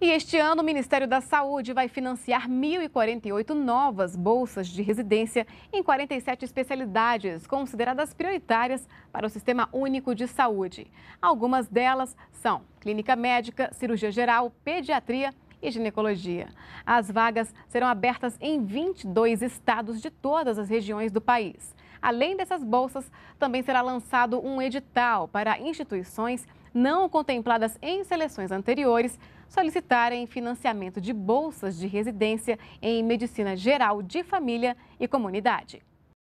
E este ano, o Ministério da Saúde vai financiar 1.048 novas bolsas de residência em 47 especialidades consideradas prioritárias para o Sistema Único de Saúde. Algumas delas são clínica médica, cirurgia geral, pediatria e ginecologia. As vagas serão abertas em 22 estados de todas as regiões do país. Além dessas bolsas, também será lançado um edital para instituições não contempladas em seleções anteriores solicitarem financiamento de bolsas de residência em medicina geral de família e comunidade.